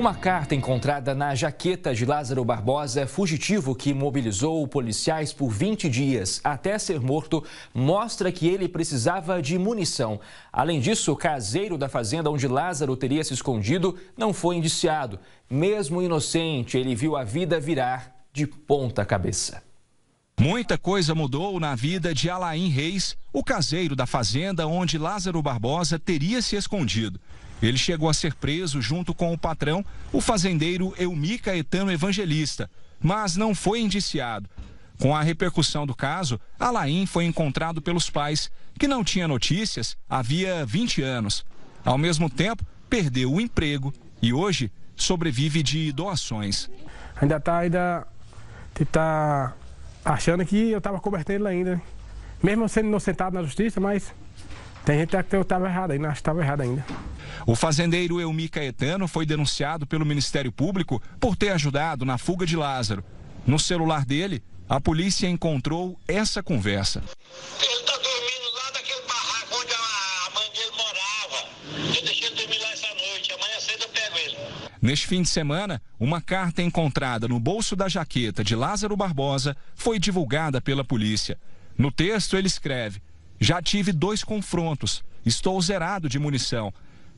Uma carta encontrada na jaqueta de Lázaro Barbosa, é fugitivo que mobilizou policiais por 20 dias até ser morto, mostra que ele precisava de munição. Além disso, o caseiro da fazenda onde Lázaro teria se escondido não foi indiciado. Mesmo inocente, ele viu a vida virar de ponta cabeça. Muita coisa mudou na vida de Alain Reis, o caseiro da fazenda onde Lázaro Barbosa teria se escondido. Ele chegou a ser preso junto com o patrão, o fazendeiro Elmi Caetano Evangelista, mas não foi indiciado. Com a repercussão do caso, Alain foi encontrado pelos pais, que não tinha notícias havia 20 anos. Ao mesmo tempo, perdeu o emprego e hoje sobrevive de doações. Ainda está ainda tá achando que eu estava cobertando ele ainda. Mesmo sendo inocentado na justiça, mas tem gente que eu estava errado ainda, acho que estava errado ainda. O fazendeiro Elmi Caetano foi denunciado pelo Ministério Público por ter ajudado na fuga de Lázaro. No celular dele, a polícia encontrou essa conversa. Ele está dormindo lá daquele barraco onde a mãe dele morava. Eu deixei ele dormir lá essa noite. Amanhã cedo eu pego ele. Neste fim de semana, uma carta encontrada no bolso da jaqueta de Lázaro Barbosa foi divulgada pela polícia. No texto, ele escreve: Já tive dois confrontos. Estou zerado de munição.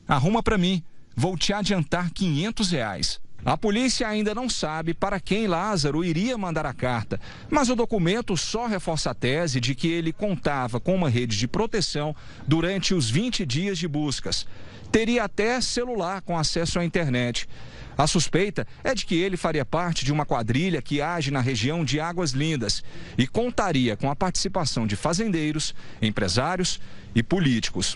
Arruma para mim, vou te adiantar 500 reais. A polícia ainda não sabe para quem Lázaro iria mandar a carta, mas o documento só reforça a tese de que ele contava com uma rede de proteção durante os 20 dias de buscas. Teria até celular com acesso à internet. A suspeita é de que ele faria parte de uma quadrilha que age na região de Águas Lindas e contaria com a participação de fazendeiros, empresários e políticos.